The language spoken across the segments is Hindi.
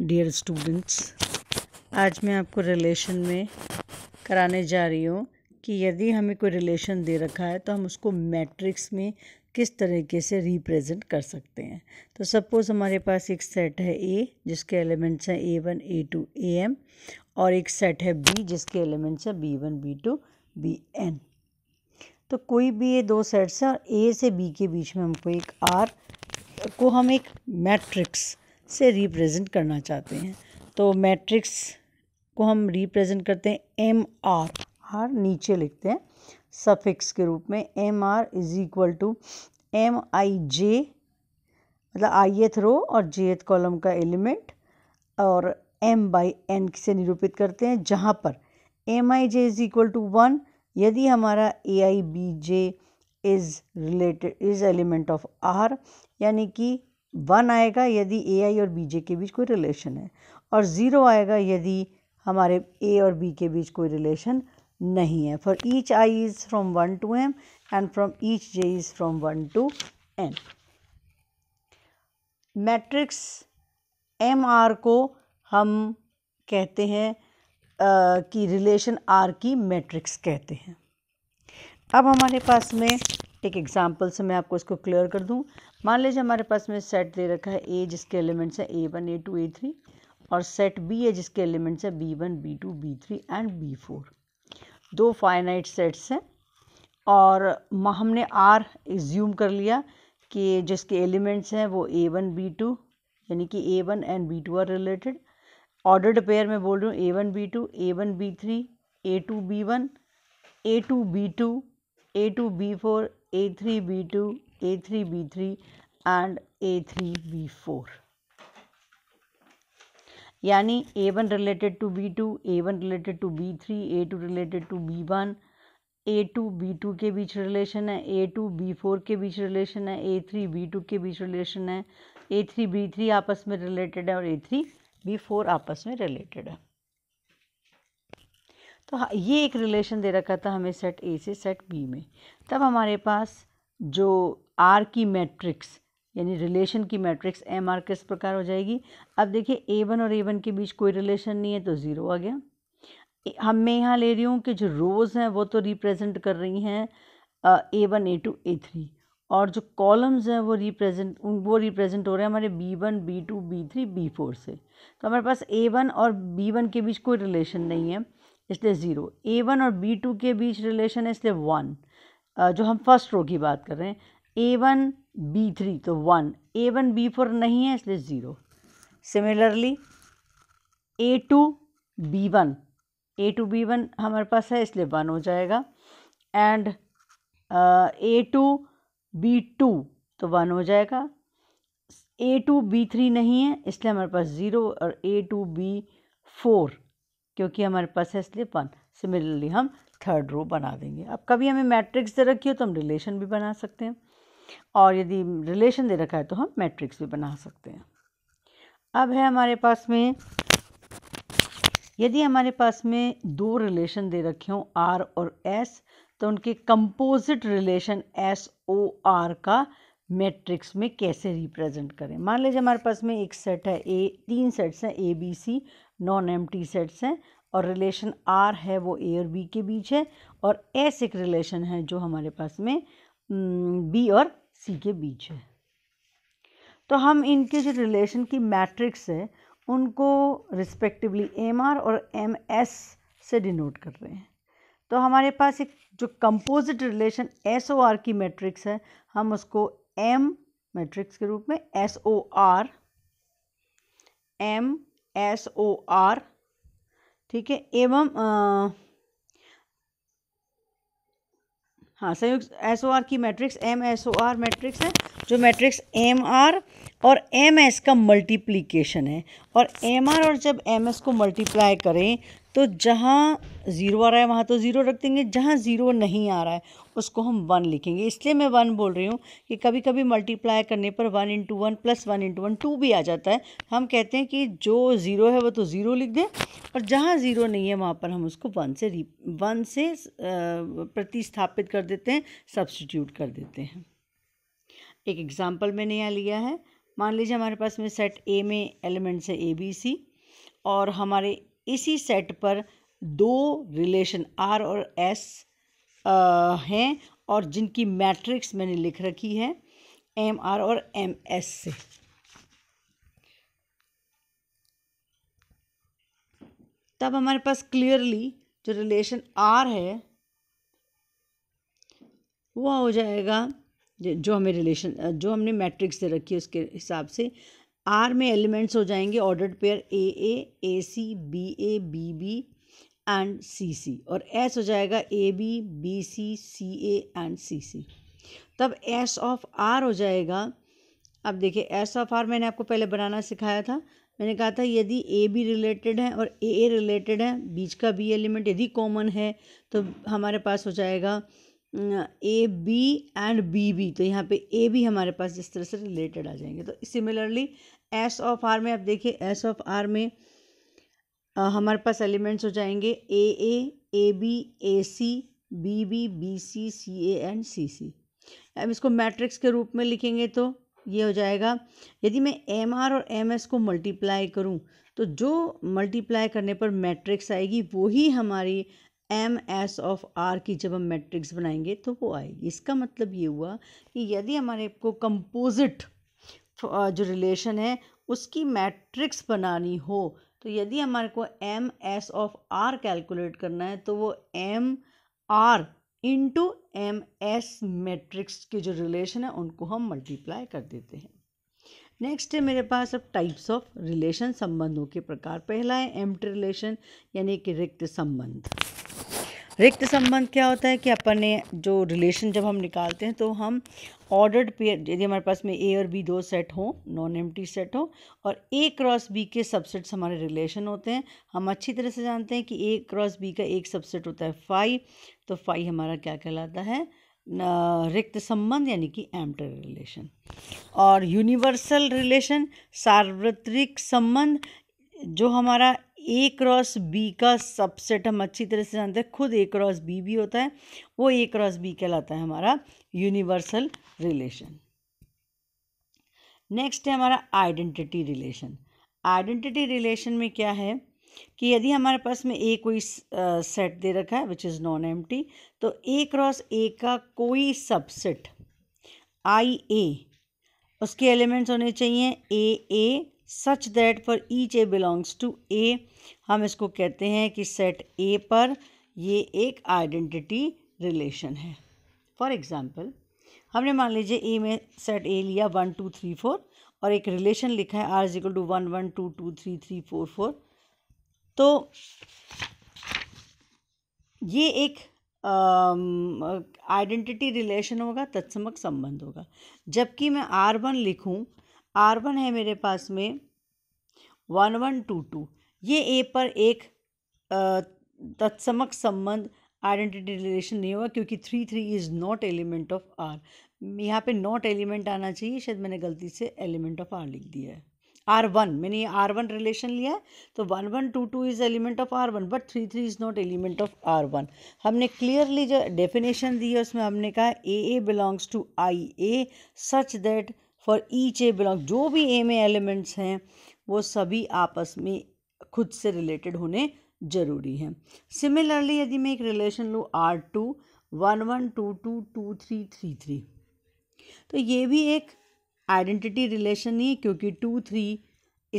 डियर स्टूडेंट्स आज मैं आपको रिलेशन में कराने जा रही हूँ कि यदि हमें कोई रिलेशन दे रखा है तो हम उसको मैट्रिक्स में किस तरीके से रिप्रेजेंट कर सकते हैं तो सपोज़ हमारे पास एक सेट है ए जिसके एलिमेंट्स हैं A one A two A M और एक सेट है बी जिसके एलिमेंट्स हैं B one B two B N तो कोई भी ये दो सेट्स हैं और ए से बी के बीच में हमको एक आर को हम एक मैट्रिक्स से रिप्रेजेंट करना चाहते हैं तो मैट्रिक्स को हम रिप्रेजेंट करते हैं एम आर आर नीचे लिखते हैं सफिक्स के रूप में M R is equal to M I J मतलब आई एथ रो और जे एथ कॉलम का एलिमेंट और एम बाई एन से निरूपित करते हैं जहाँ पर M I J is equal to one यदि हमारा A I B J is related is element of R यानी कि वन आएगा यदि ए आई और बी जे के बीच कोई रिलेशन है और ज़ीरो आएगा यदि हमारे ए और बी के बीच कोई रिलेशन नहीं है for each I is from one to M and from each J is from one to N matrix M R को हम कहते हैं कि रिलेशन आर की मैट्रिक्स कहते हैं अब हमारे पास में एक एग्जाम्पल से मैं आपको इसको क्लियर कर दूँ मान लीजिए हमारे पास में सेट दे रखा है ए जिसके एलिमेंट्स हैं A one A two A three और सेट बी है जिसके एलिमेंट्स हैं B one B two B three and B four दो फाइनाइट सेट्स हैं और हमने आर एज्यूम कर लिया कि जिसके एलिमेंट्स हैं वो ए वन बी टू यानी कि A one and B two are related ordered pair में बोल रही हूँ A one B two A one B three A two B one A two B two A two B four A A three three three B B two and A3B2, A3B3 and A3B4. यानी A one related to B three A two related to B one A two B two के बीच रिलेशन है ए टू बी फोर के बीच रिलेशन है ए थ्री बी टू के बीच रिलेशन है ए थ्री बी थ्री आपस में रिलेटेड है और ए थ्री बी फोर आपस में रिलेटेड है तो हाँ, ये एक रिलेशन दे रखा था हमें सेट ए से सेट बी में तब हमारे पास जो आर की मैट्रिक्स यानी रिलेशन की मैट्रिक्स एम आर किस प्रकार हो जाएगी अब देखिए ए वन और ए वन के बीच कोई रिलेशन नहीं है तो ज़ीरो आ गया हम मैं यहाँ ले रही हूँ कि जो रोज़ हैं वो तो रिप्रेजेंट कर रही हैं A one A two A three और जो कॉलम्स हैं वो रिप्रेजेंट वो रिप्रेजेंट हो रहे हैं हमारे B one B two B three B four से तो हमारे पास ए वन और बी वन के बीच कोई रिलेशन नहीं है इसलिए ज़ीरो ए वन और बी टू के बीच रिलेशन है इसलिए वन जो हम फर्स्ट रो की बात कर रहे हैं ए वन बी थ्री तो one A one B four नहीं है इसलिए zero similarly A two B one A two B one हमारे पास है इसलिए वन हो जाएगा and A two B two तो वन हो जाएगा ए टू बी थ्री नहीं है इसलिए हमारे पास ज़ीरो और ए टू बी फोर क्योंकि हमारे पास है स्लिपन वन सिमिलरली हम थर्ड रो बना देंगे अब कभी हमें मैट्रिक्स दे रखी हो तो हम रिलेशन भी बना सकते हैं और यदि रिलेशन दे रखा है तो हम मैट्रिक्स भी बना सकते हैं अब है हमारे पास में यदि हमारे पास में दो रिलेशन दे रखे हों आर और एस तो उनके composite relation S O R का मैट्रिक्स में कैसे रिप्रेजेंट करें मान लीजिए हमारे पास में एक सेट है ए तीन सेट्स हैं ए बी सी नॉन एम सेट्स हैं और रिलेशन आर है वो ए और बी के बीच है और एस एक रिलेशन है जो हमारे पास में बी और सी के बीच है तो हम इनके जो रिलेशन की मैट्रिक्स है उनको रिस्पेक्टिवली एम आर और एम एस से डिनोट कर रहे हैं तो हमारे पास एक जो composite relation S O R की मैट्रिक्स है हम उसको एम मैट्रिक्स के रूप में S O R M S O R ठीक है एवं हाँ संयुक्त एस ओ आर की matrix M S O R matrix है जो मैट्रिक्स एम आर और एम एस का मल्टीप्लीकेशन है और एम आर और जब एम एस को मल्टीप्लाई करें तो जहाँ ज़ीरो आ रहा है वहाँ तो ज़ीरो रख देंगे जहाँ ज़ीरो नहीं आ रहा है उसको हम वन लिखेंगे इसलिए मैं वन बोल रही हूँ कि कभी कभी मल्टीप्लाई करने पर one into one plus one into one two भी आ जाता है हम कहते हैं कि जो ज़ीरो है वो तो ज़ीरो लिख दें और जहाँ ज़ीरो नहीं है वहाँ पर हम उसको वन से वन से प्रतिस्थापित कर देते हैं सब्सटीट्यूट कर देते हैं एक एग्ज़ाम्पल मैंने यहाँ लिया है मान लीजिए हमारे पास में सेट ए में एलिमेंट्स है ए बी सी और हमारे इसी सेट पर दो रिलेशन आर और एस हैं और जिनकी मैट्रिक्स मैंने लिख रखी है एम आर और एम एस से तब हमारे पास क्लियरली जो रिलेशन आर है वो हो जाएगा जो हमें रिलेशन जो हमने मैट्रिक्स दे रखी है उसके हिसाब से आर में एलिमेंट्स हो जाएंगे ordered pair A A A C B A B B and C C और एस हो जाएगा A B B C C A and C C तब एस ऑफ आर हो जाएगा अब देखिए एस ऑफ आर मैंने आपको पहले बनाना सिखाया था मैंने कहा था यदि ए बी रिलेटेड है और ए ए रिलेटेड है बीच का बी एलिमेंट यदि कॉमन है तो हमारे पास हो जाएगा A B and B B तो यहाँ पे ए बी हमारे पास जिस तरह से रिलेटेड आ जाएंगे तो सिमिलरली एस ऑफ आर में आप देखिए एस ऑफ आर में आ, हमारे पास एलिमेंट्स हो जाएंगे A A A B A C B B B C C A and C C अब इसको मैट्रिक्स के रूप में लिखेंगे तो ये हो जाएगा यदि मैं एम आर और एम एस को मल्टीप्लाई करूं तो जो मल्टीप्लाई करने पर मैट्रिक्स आएगी वो ही हमारी एम एस ऑफ आर की जब हम मैट्रिक्स बनाएंगे तो वो आएगी इसका मतलब ये हुआ कि यदि हमारे को कंपोजिट जो रिलेशन है उसकी मैट्रिक्स बनानी हो तो यदि हमारे को M S of R calculate करना है तो वो M R into M S matrix के जो रिलेशन है उनको हम मल्टीप्लाई कर देते हैं नेक्स्ट है मेरे पास अब टाइप्स ऑफ रिलेशन संबंधों के प्रकार पहला है एम्प्टी रिलेशन यानी कि रिक्त संबंध रिक्त संबंध क्या होता है कि अपन ने जो रिलेशन जब हम निकालते हैं तो हम ऑर्डर्ड पेयर यदि हमारे पास में ए और बी दो सेट हों नॉन एम्प्टी सेट हो और ए क्रॉस बी के सबसेट्स हमारे रिलेशन होते हैं हम अच्छी तरह से जानते हैं कि ए क्रॉस बी का एक सबसेट होता है फाइव तो फाई हमारा क्या कहलाता है रिक्त संबंध यानी कि एम्प्टर रिलेशन और यूनिवर्सल रिलेशन सार्वत्रिक संबंध जो हमारा ए क्रॉस बी का सबसेट हम अच्छी तरह से जानते हैं खुद ए क्रॉस बी भी होता है वो ए क्रॉस बी कहलाता है हमारा यूनिवर्सल रिलेशन नेक्स्ट है हमारा आइडेंटिटी रिलेशन आइडेंटिटी रिलेशन में क्या है कि यदि हमारे पास में ए कोई सेट दे रखा है विच इज़ नॉन एम तो ए क्रॉस ए का कोई सबसेट आई ए उसके एलिमेंट्स होने चाहिए A A such that for each A belongs to A हम इसको कहते हैं कि सेट ए पर ये एक आइडेंटिटी रिलेशन है फॉर एग्ज़ाम्पल हमने मान लीजिए ए में सेट ए लिया वन टू थ्री फोर और एक रिलेशन लिखा है R is equal to one one two two three three four four तो ये एक आइडेंटिटी रिलेशन होगा तत्समक संबंध होगा जबकि मैं आर वन लिखूँ आर वन है मेरे पास में वन वन टू टू ये ए पर एक तत्समक संबंध आइडेंटिटी रिलेशन नहीं होगा क्योंकि three three is not element of R यहाँ पे नॉट एलिमेंट आना चाहिए शायद मैंने गलती से एलिमेंट ऑफ आर लिख दिया है आर वन मैंने ये आर वन रिलेशन लिया है तो one one two two is element of R one but three three is not element of R one हमने क्लियरली जो डेफिनेशन दी है उसमें हमने कहा a a belongs to I a such that for each a belong जो भी एम में एलिमेंट्स हैं वो सभी आपस में खुद से रिलेटेड होने जरूरी हैं सिमिलरली यदि मैं एक रिलेशन लूँ R two one one two two two three three three तो ये भी एक आइडेंटिटी रिलेशन ही है क्योंकि टू थ्री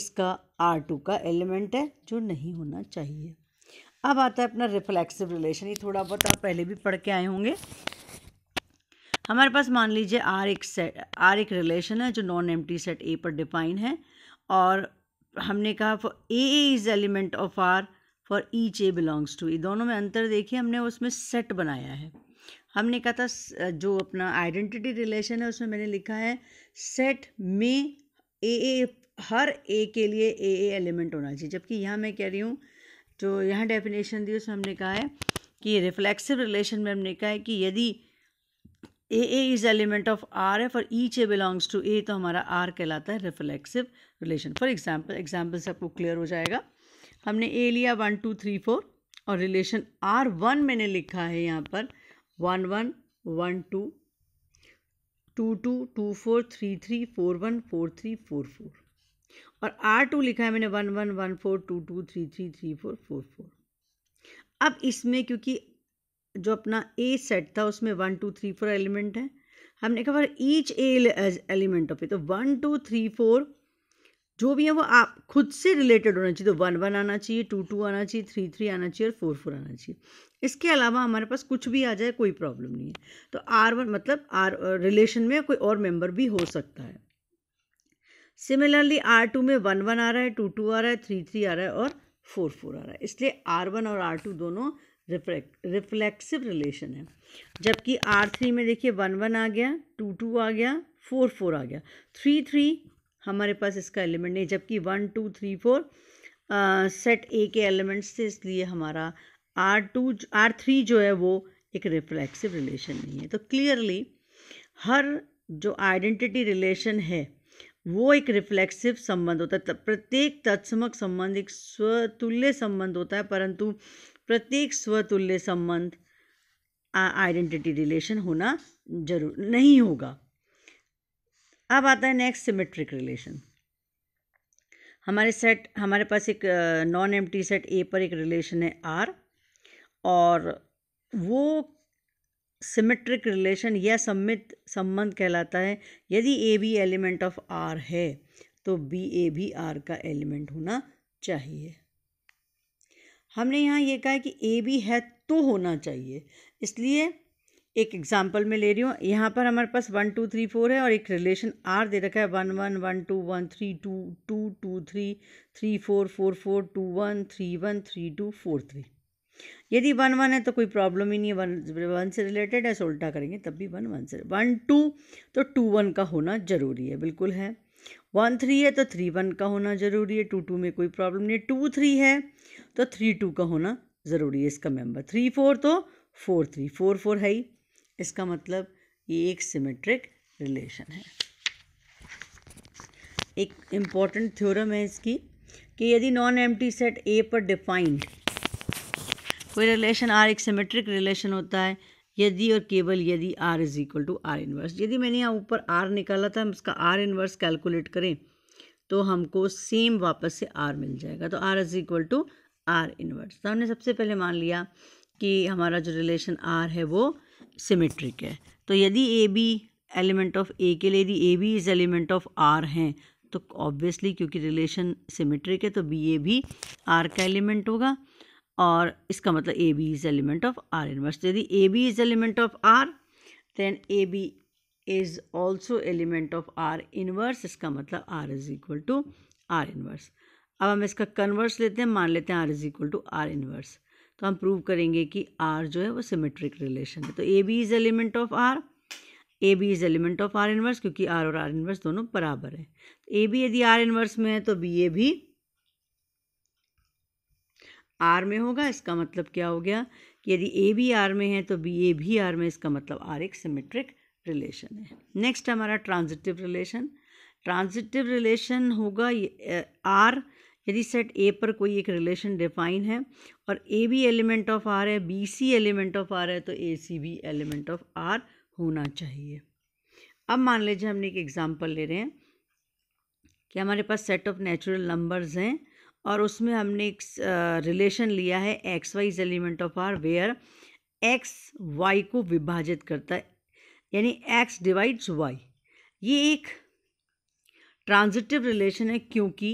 इसका आर टू का एलिमेंट है जो नहीं होना चाहिए अब आता है अपना रिफ्लेक्सिव रिलेशन ये थोड़ा बहुत आप पहले भी पढ़ के आए होंगे हमारे पास मान लीजिए आर एक सेट आर एक रिलेशन है जो नॉन एम्प्टी सेट ए पर डिफाइन है और हमने कहा for a is element of R for each A belongs to E दोनों में अंतर देखिए हमने उसमें सेट बनाया है हमने कहा था जो अपना आइडेंटिटी रिलेशन है उसमें मैंने लिखा है सेट में ए ए हर ए के लिए ए ए एलिमेंट होना चाहिए जबकि यहाँ मैं कह रही हूँ जो यहाँ डेफिनेशन दी उसमें हमने कहा है कि रिफ्लेक्सिव रिलेशन में हमने कहा है कि यदि a a is element of R है for each A belongs to a तो हमारा आर कहलाता है reflexive relation for example example से आपको क्लियर हो जाएगा हमने ए लिया वन टू थ्री फोर और रिलेशन आर वन मैंने लिखा है यहाँ पर one one one two two two two four three three four one four three four four और आर टू लिखा है मैंने one one one four two two three three three four four four अब इसमें क्योंकि जो अपना ए सेट था उसमें one two three four element हैं हमने कहा each a element of a तो वन टू थ्री फोर जो भी है वो आप खुद से रिलेटेड होना चाहिए तो वन वन आना चाहिए टू टू आना चाहिए थ्री थ्री आना चाहिए और फोर फोर आना चाहिए इसके अलावा हमारे पास कुछ भी आ जाए कोई प्रॉब्लम नहीं है तो आर वन मतलब आर रिलेशन में कोई और मेंबर भी हो सकता है सिमिलरली आर टू में वन वन आ रहा है टू टू आ रहा है थ्री थ्री आ रहा है और फोर फोर आ रहा है इसलिए आर वन और आर टू दोनों रिफ्लेक्सिव रिलेशन है जबकि आर थ्री में देखिए वन वन आ गया टू टू आ गया फोर फोर आ गया थ्री थ्री हमारे पास इसका एलिमेंट नहीं जबकि one two three four set A के एलिमेंट्स थे इसलिए हमारा आर टू आर थ्री जो है वो एक रिफ्लेक्सिव रिलेशन नहीं है तो क्लियरली हर जो आइडेंटिटी रिलेशन है वो एक रिफ्लेक्सिव संबंध होता है प्रत्येक तत्समक संबंध एक स्वतुल्य संबंध होता है परंतु प्रत्येक स्वतुल्य संबंध आइडेंटिटी रिलेशन होना जरूर नहीं होगा अब आता है नेक्स्ट सिमेट्रिक रिलेशन हमारे सेट हमारे पास एक नॉन एम सेट ए पर एक रिलेशन है आर और वो सिमेट्रिक रिलेशन या सम्मित संबंध कहलाता है यदि ए भी एलिमेंट ऑफ आर है तो बी ए भी आर का एलिमेंट होना चाहिए हमने यहाँ ये कहा कि ए भी है तो होना चाहिए इसलिए एक एग्जाम्पल में ले रही हूँ यहाँ पर हमारे पास वन टू थ्री फोर है और एक रिलेशन आर दे रखा है one one one two one three two two two three three four four four two one three one three two four three यदि वन वन है तो कोई प्रॉब्लम ही नहीं है वन वन से रिलेटेड है उल्टा करेंगे तब भी वन वन से वन टू तो टू वन का होना ज़रूरी है बिल्कुल है वन थ्री है तो थ्री वन का होना ज़रूरी है टू टू में कोई प्रॉब्लम नहीं है टू थ्री है तो थ्री टू का होना ज़रूरी है इसका मेंबर थ्री फोर तो फोर थ्री फोर फोर है ही इसका मतलब ये एक सिमेट्रिक रिलेशन है एक इम्पॉर्टेंट थ्योरम है इसकी कि यदि नॉन एम्प्टी सेट ए पर डिफाइंड कोई रिलेशन आर एक सिमेट्रिक रिलेशन होता है यदि और केवल यदि R is equal to R inverse यदि मैंने यहाँ ऊपर आर निकाला था हम उसका आर इनवर्स कैलकुलेट करें तो हमको सेम वापस से आर मिल जाएगा तो R is equal to R inverse तो हमने सबसे पहले मान लिया कि हमारा जो रिलेशन आर है वो सिमेट्रिक है तो यदि a b element of A के लिए यदि a b is element of R हैं तो ऑब्वियसली क्योंकि रिलेशन सिमेट्रिक है तो बी ए भी आर का एलिमेंट होगा और इसका मतलब a b is element of R inverse तो यदि a b is element of R then a b is also element of R inverse इसका मतलब R is equal to R inverse अब हम इसका कन्वर्स लेते हैं मान लेते हैं R is equal to R inverse तो हम प्रूव करेंगे कि आर जो है वो सिमेट्रिक रिलेशन है तो a b is element of R a b is element of R inverse क्योंकि आर और आर इनवर्स दोनों बराबर हैं ए तो बी यदि आर इनवर्स में है तो बी ए भी आर में होगा इसका मतलब क्या हो गया कि यदि ए बी आर में है तो बी ए भी आर में इसका मतलब आर एक सिमेट्रिक रिलेशन है नेक्स्ट हमारा ट्रांजिटिव रिलेशन ट्रांजिटिव रिलेशन होगा आर uh, यदि सेट ए पर कोई एक रिलेशन डिफाइन है और ए भी एलिमेंट ऑफ आर है b c element of R है तो ए सी भी एलिमेंट ऑफ आर होना चाहिए अब मान लीजिए हमने एक एग्ज़ाम्पल ले रहे हैं कि हमारे पास सेट ऑफ नेचुरल नंबर्स हैं और उसमें हमने एक रिलेशन लिया है x y is element of R where x y को विभाजित करता है यानी एक्स डिवाइड्स वाई ये एक ट्रांजिटिव रिलेशन है क्योंकि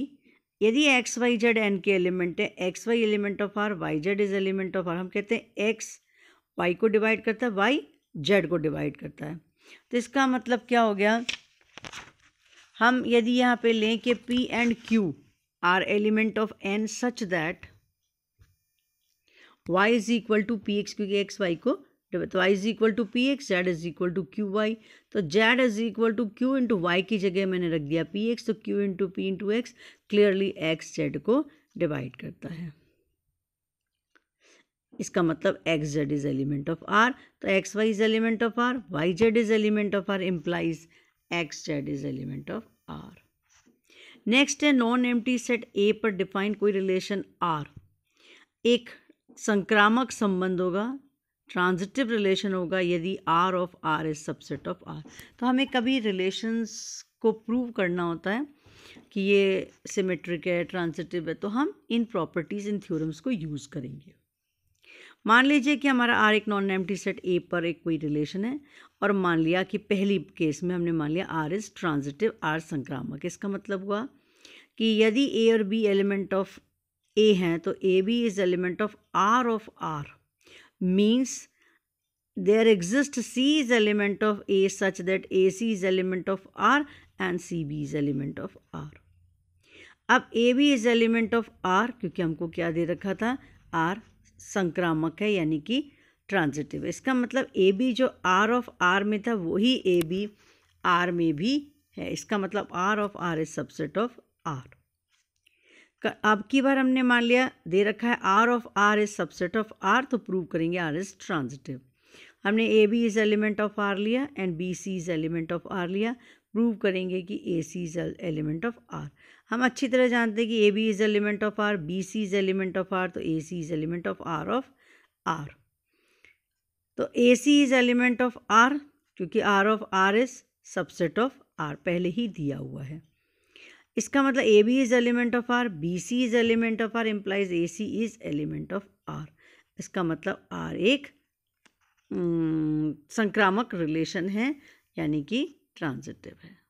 यदि एक्स वाई जेड एन के एलिमेंट है x y element of R y z is element of R हम कहते हैं एक्स वाई को डिवाइड करता है वाई जेड को डिवाइड करता है तो इसका मतलब क्या हो गया हम यदि यहाँ पे लें कि p and q are element of N such that y is equal to p x क्योंकि एक्स वाई को तो, तो y is equal to p x z is equal to q y तो z is equal to q into y की जगह मैंने रख दिया पी एक्स तो q into p into x clearly x z को डिवाइड करता है इसका मतलब x z is element of R तो x y is element of R y z is element of R implies x z is element of R next है नॉन एम्प्टी सेट ए पर डिफाइन कोई रिलेशन आर एक संक्रामक संबंध होगा ट्रांजिटिव रिलेशन होगा यदि R of R is subset of R तो हमें कभी रिलेशंस को प्रूव करना होता है कि ये सिमेट्रिक है ट्रांजिटिव है तो हम इन प्रॉपर्टीज़ इन थ्योरम्स को यूज़ करेंगे मान लीजिए कि हमारा आर एक नॉन एम्प्टी सेट ए पर एक कोई रिलेशन है और मान लिया कि पहली केस में हमने मान लिया आर इज ट्रांजिटिव आर संक्रामक इसका मतलब हुआ कि यदि ए और बी एलिमेंट ऑफ ए हैं तो a b is element of R of R means there exists C is element of A such that AC is element of R and CB is element of R. अब a b is element of R क्योंकि हमको क्या दे रखा था आर संक्रामक है यानी कि ट्रांजिटिव इसका मतलब ए बी जो आर ऑफ आर में था वही ए बी आर में भी है इसका मतलब R of R is subset of R अब की बार हमने मान लिया दे रखा है R of R is subset of R तो प्रूव करेंगे आर इज ट्रांजिटिव हमने a b is element of R लिया and b c is element of R लिया प्रूव करेंगे कि a c is element of R हम अच्छी तरह जानते हैं कि a b is element of R b c is element of R तो a c is element of R of R तो a c is element of R क्योंकि R of R is subset of R पहले ही दिया हुआ है इसका मतलब a b is element of R b c is element of R implies a c is element of R इसका मतलब आर एक संक्रामक रिलेशन है यानी कि ट्रांजिटिव है